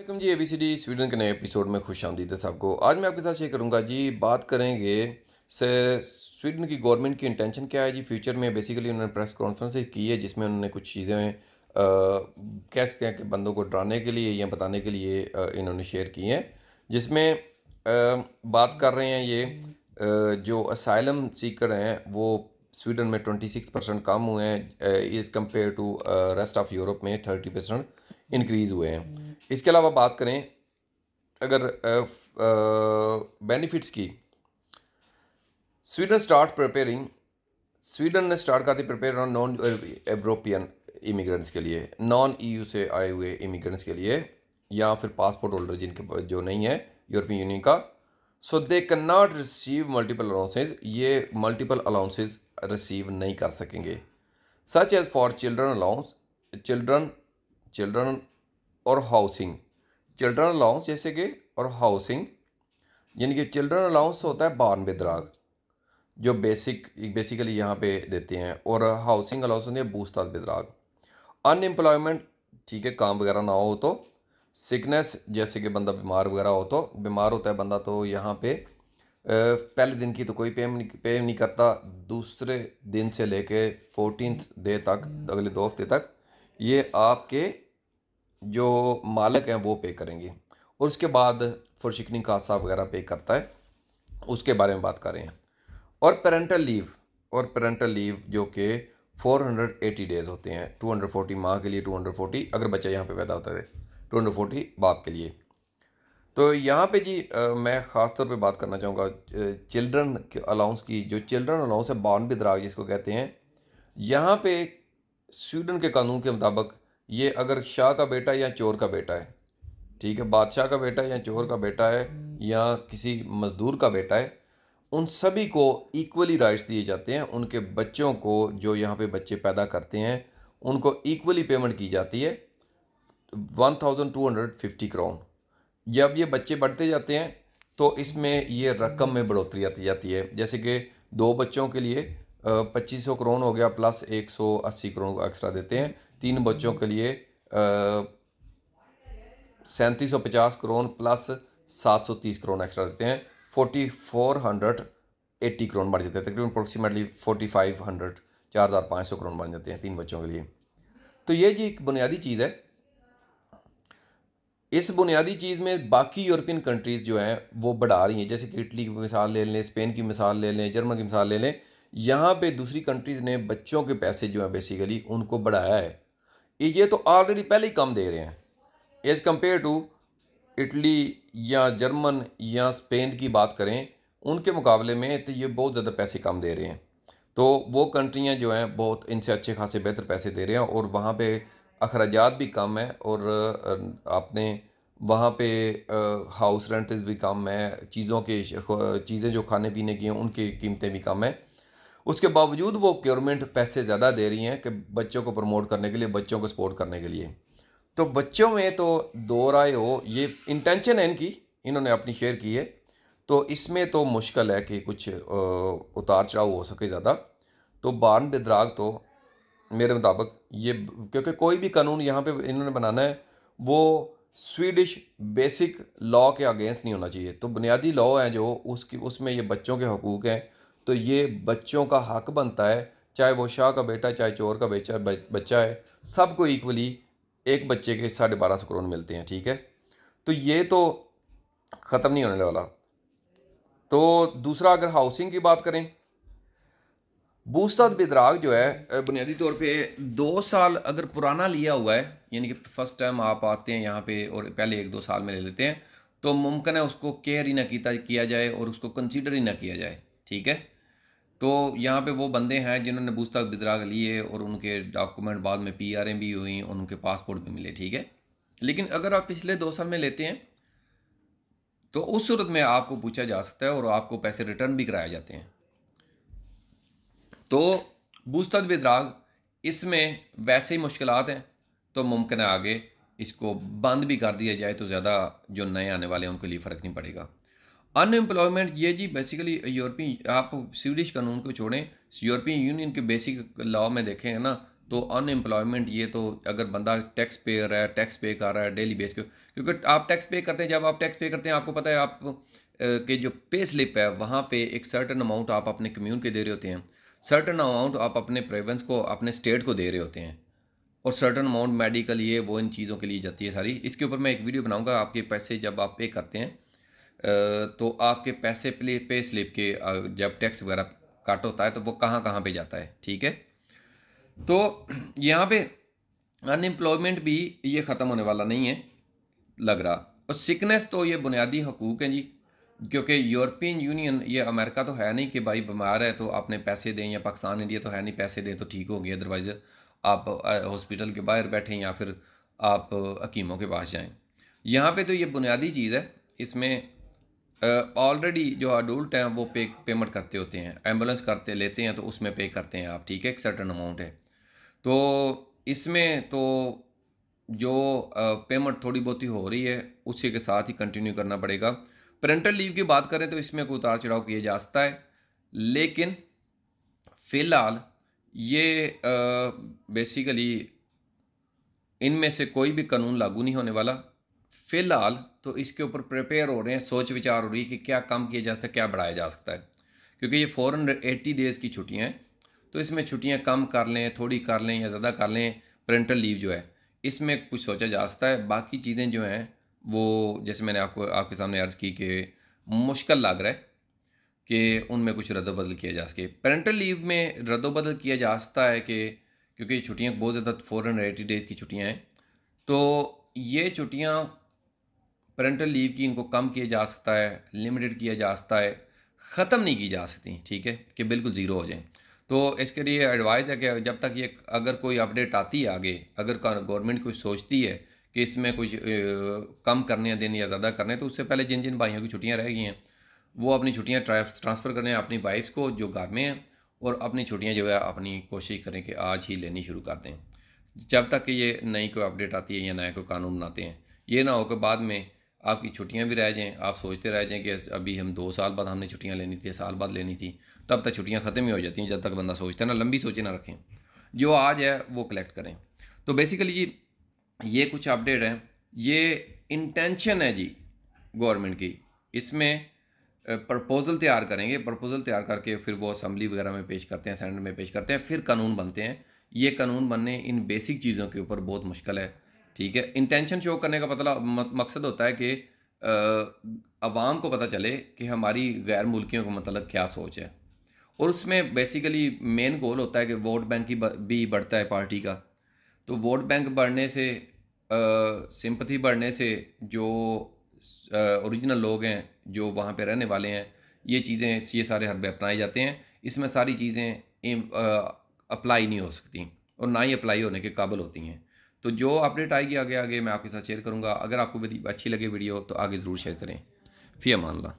welcome जी ABCD Sweden के नए episode में खुश आमदीद है सबको आज मैं आपके साथ शेयर करूंगा जी बात करेंगे से स्वीडन की गवर्नमेंट की इंटेंशन क्या है जी फ्यूचर में बेसिकली उन्होंने प्रेस कॉन्फ्रेंस की है जिसमें उन्होंने कुछ चीज़ें कह सकते हैं कि बंदों को डराने के लिए या बताने के लिए इन्होंने शेयर की हैं जिसमें बात कर रहे हैं ये जो असाइलम सीकर हैं वो स्वीडन में सिक्स परसेंट कम हुए हैं is compare to rest of Europe में थर्टी परसेंट इनक्रीज़ हुए हैं इसके अलावा बात करें अगर बेनिफिट्स की स्वीडन स्टार्ट प्रिपेयरिंग स्वीडन ने स्टार्ट कर दी prepare on non European immigrants के लिए नॉन ईयू से आए हुए इमिग्रेंट्स के लिए या फिर पासपोर्ट होल्डर जिनके जो नहीं है यूरोपियन यूनियन का so they can not receive multiple allowances ये मल्टीपल अलाउंसेज रिसीव नहीं कर सकेंगे such as for children allowance children children और हाउसिंग चिल्ड्रन अलाउंस जैसे कि और हाउसिंग यानी कि चिल्ड्रन अलाउंस होता है बान दराग जो बेसिक बेसिकली यहाँ पे देते हैं और हाउसिंग अलाउंस होती है बूस्ताद बेदराग अनएम्प्लॉयमेंट ठीक है काम वगैरह ना हो तो सिकनेस जैसे कि बंदा बीमार वगैरह हो तो बीमार होता है बंदा तो यहाँ पे पहले दिन की तो कोई पे पे नहीं करता दूसरे दिन से लेके फोर्टीन डे तक अगले दो हफ्ते तक ये आपके जो मालक हैं वो पे करेंगे और उसके बाद फुरशिकनी कासा वगैरह पे करता है उसके बारे में बात कर रहे हैं और पेरेंटल लीव और पेरेंटल लीव जो कि 480 डेज़ होते हैं 240 माँ के लिए 240 अगर बच्चा यहाँ पे पैदा होता है 240 बाप के लिए तो यहाँ पे जी आ, मैं ख़ास तौर पे बात करना चाहूँगा चिल्ड्रन के अलाउंस की जो चिल्ड्रन अलाउंस है बॉर्न दराज जिसको कहते हैं यहाँ पे स्वीडन के कानून के मुताबिक ये अगर शाह का बेटा या चोर का बेटा है ठीक है बादशाह का बेटा या चोर का बेटा है या किसी मज़दूर का बेटा है उन सभी को इक्वली राइट्स दिए जाते हैं उनके बच्चों को जो यहाँ पे बच्चे पैदा करते हैं उनको इक्वली पेमेंट की जाती है one thousand two hundred fifty crown जब ये बच्चे बढ़ते जाते हैं तो इसमें ये रकम में बढ़ोतरी आती जाती है जैसे कि दो बच्चों के लिए पच्चीस सौ क्रोन हो गया प्लस एक सौ अस्सी क्रोन एक्स्ट्रा देते हैं तीन बच्चों के लिए सैंतीस सौ पचास करोन प्लस सात सौ तीस करोन एक्स्ट्रा देते हैं फोर्टी फोर हंड्रेड एट्टी करोन बढ़ जाते हैं तकरीबन अप्रोक्सीमेटली फोर्टी फाइव हंड्रेड चार हज़ार पाँच सौ करोन बन जाते हैं तीन बच्चों के लिए तो ये जी एक बुनियादी चीज़ है इस बुनियादी चीज़ में बाकी यूरोपियन कंट्रीज़ जो हैं वो बढ़ा रही हैं जैसे कि इटली की मिसाल ले लें स्पेन की मिसाल ले लें जर्मन की मिसाल ले लें यहाँ पे दूसरी कंट्रीज़ ने बच्चों के पैसे जो हैं बेसिकली उनको बढ़ाया है ये तो ऑलरेडी पहले ही कम दे रहे हैं एज़ कम्पेयर टू इटली या जर्मन या स्पेन की बात करें उनके मुकाबले में तो ये बहुत ज़्यादा पैसे कम दे रहे हैं तो वो कंट्रियाँ जो हैं बहुत इनसे अच्छे खासे बेहतर पैसे दे रहे हैं और वहाँ पे अखराज भी कम है और आपने वहाँ पे हाउस रेंटेज भी कम है चीज़ों के चीज़ें जो खाने पीने की हैं उनकी कीमतें भी कम हैं उसके बावजूद वो गवर्नमेंट पैसे ज़्यादा दे रही हैं कि बच्चों को प्रमोट करने के लिए बच्चों को सपोर्ट करने के लिए तो बच्चों में तो दो राय हो ये इंटेंशन है इनकी इन्होंने अपनी शेयर की है तो इसमें तो मुश्किल है कि कुछ उतार चढ़ाव हो सके ज़्यादा तो बान बेदराग तो मेरे मुताबिक ये क्योंकि कोई भी कानून यहाँ पे इन्होंने बनाना है वो स्वीडिश बेसिक लॉ के अगेंस्ट नहीं होना चाहिए तो बुनियादी लॉ है जो उसकी उसमें ये बच्चों के हकूक़ हैं तो ये बच्चों का हक बनता है चाहे वो शाह का बेटा चाहे चोर का बेचा बच्चा है सबको इक्वली एक बच्चे के साढ़े बारह सौ करोड़ मिलते हैं ठीक है तो ये तो ख़त्म नहीं होने वाला तो दूसरा अगर हाउसिंग की बात करें बूस्तद बिदराग जो है बुनियादी तौर पे दो साल अगर पुराना लिया हुआ है यानी कि फ़र्स्ट टाइम आप आते हैं यहाँ पे और पहले एक दो साल में ले लेते हैं तो मुमकिन है उसको केयर ही ना किया जाए और उसको कंसीडर ही ना किया जाए ठीक है तो यहाँ पे वो बंदे हैं जिन्होंने बूस्ता बिदराग लिए और उनके डॉक्यूमेंट बाद में पी आर भी हुई और उनके पासपोर्ट भी मिले ठीक है लेकिन अगर आप पिछले दो साल में लेते हैं तो उस सूरत में आपको पूछा जा सकता है और आपको पैसे रिटर्न भी कराए जाते हैं तो बूस्ता बिदराग इसमें वैसे ही मुश्किल हैं तो मुमकिन है आगे इसको बंद भी कर दिया जाए तो ज़्यादा जो नए आने वाले हैं उनके लिए फ़र्क नहीं पड़ेगा अनएम्प्लॉयमेंट ये जी बेसिकली यूरोपीय आप स्वीडिश कानून को छोड़ें यूरोपीय यूनियन के बेसिक लॉ में देखें है ना तो अनएम्प्लॉयमेंट ये तो अगर बंदा टैक्स पेयर है टैक्स पे कर रहा है डेली बेस पे क्योंकि आप टैक्स पे करते हैं जब आप टैक्स पे करते हैं आपको पता है आप के जो पे स्लिप है वहाँ पे एक सर्टन अमाउंट आप अपने कम्यून के दे रहे होते हैं सर्टन अमाउंट आप अपने प्रेवेंस को अपने स्टेट को दे रहे होते हैं और सर्टन अमाउंट मेडिकल ये वो इन चीज़ों के लिए जाती है सारी इसके ऊपर मैं एक वीडियो बनाऊँगा आपके पैसे जब आप पे करते हैं तो आपके पैसे पे पे स्लिप के जब टैक्स वगैरह काट होता है तो वो कहाँ कहाँ पे जाता है ठीक है तो यहाँ पे अनएम्प्लॉयमेंट भी ये ख़त्म होने वाला नहीं है लग रहा और सिकनेस तो ये बुनियादी हकूक़ है जी क्योंकि यूरोपियन यूनियन ये अमेरिका तो है नहीं कि भाई बीमार है तो आपने पैसे दें या पाकिस्तान इंडिया तो है नहीं पैसे दें तो ठीक होगी अदरवाइज़ आप हॉस्पिटल के बाहर बैठें या फिर आप हकीमों के पास जाएं यहाँ पे तो ये बुनियादी चीज़ है इसमें ऑलरेडी जो अडल्ट हैं वो पे पेमेंट करते होते हैं एम्बुलेंस करते लेते हैं तो उसमें पे करते हैं आप ठीक है एक सर्टन अमाउंट है तो इसमें तो जो पेमेंट थोड़ी बहुत ही हो रही है उसी के साथ ही कंटिन्यू करना पड़ेगा पेरेंटल लीव की बात करें तो इसमें कोई उतार चढ़ाव किया जा सकता है लेकिन फ़िलहाल ये बेसिकली इनमें से कोई भी कानून लागू नहीं होने वाला फ़िलहाल तो इसके ऊपर प्रिपेयर हो रहे हैं सोच विचार हो रही है कि क्या कम किया जा सकता है क्या बढ़ाया जा सकता है क्योंकि ये फोर एट्टी डेज़ की छुट्टियाँ हैं तो इसमें छुट्टियाँ कम कर लें थोड़ी कर लें या ज़्यादा कर लें पेरेंटल लीव जो है इसमें कुछ सोचा जा सकता है बाकी चीज़ें जो हैं वो जैसे मैंने आपको आपके सामने अर्ज़ की कि मुश्किल लग रहा है कि उनमें कुछ रद्दबदल किया जा सके पेरेंटल लीव में रद्दबदल किया जा सकता है कि क्योंकि छुट्टियाँ बहुत ज़्यादा हंड्रेड एटी डेज़ की छुट्टियाँ हैं तो ये छुट्टियाँ पेरेंटल लीव की इनको कम किया जा सकता है लिमिटेड किया जा सकता है ख़त्म नहीं की जा सकती ठीक है कि बिल्कुल ज़ीरो हो जाए तो इसके लिए एडवाइस है कि जब तक ये अगर कोई अपडेट आती है आगे अगर गवर्नमेंट कुछ सोचती है कि इसमें कुछ कम करने या देने या ज़्यादा करने तो उससे पहले जिन जिन भाइयों की छुट्टियाँ रह गई हैं वो अपनी छुट्टियाँ ट्रांसफ़र करें अपनी वाइफ्स को जो घर में हैं और अपनी छुट्टियाँ जो है अपनी कोशिश करें कि आज ही लेनी शुरू कर दें जब तक कि ये नई कोई अपडेट आती है या नया कोई कानून बनाते हैं ये ना हो कि बाद में आपकी छुट्टियां भी रह जाएँ आप सोचते रह जाएँ कि अभी हम दो साल बाद हमने छुट्टियां लेनी थी साल बाद लेनी थी तब तक छुट्टियां ख़त्म ही हो जाती हैं जब तक बंदा सोचता है ना लंबी सोचे ना रखें जो आज है वो कलेक्ट करें तो बेसिकली जी ये कुछ अपडेट हैं ये इंटेंशन है जी गवर्नमेंट की इसमें प्रपोज़ल तैयार करेंगे प्रपोज़ल तैयार करके फिर वो असम्बली वगैरह में पेश करते हैं सेंट में पेश करते हैं फिर कानून बनते हैं ये कानून बनने इन बेसिक चीज़ों के ऊपर बहुत मुश्किल है ठीक है इंटेंशन शो करने का पतला मकसद होता है कि आवाम को पता चले कि हमारी गैर मुल्कियों का मतलब क्या सोच है और उसमें बेसिकली मेन गोल होता है कि वोट बैंक की भी बढ़ता है पार्टी का तो वोट बैंक बढ़ने से सिंपथी बढ़ने से जो ओरिजिनल लोग हैं जो वहाँ पे रहने वाले हैं ये चीज़ें ये सारे हरबे अपनाए जाते हैं इसमें सारी चीज़ें अप्लाई नहीं हो सकती और ना ही अप्लाई होने के काबिल होती हैं तो जो अपडेट आएगी आगे आगे मैं आपके साथ शेयर करूँगा अगर आपको अच्छी लगे वीडियो तो आगे ज़रूर शेयर करें फ़ी ला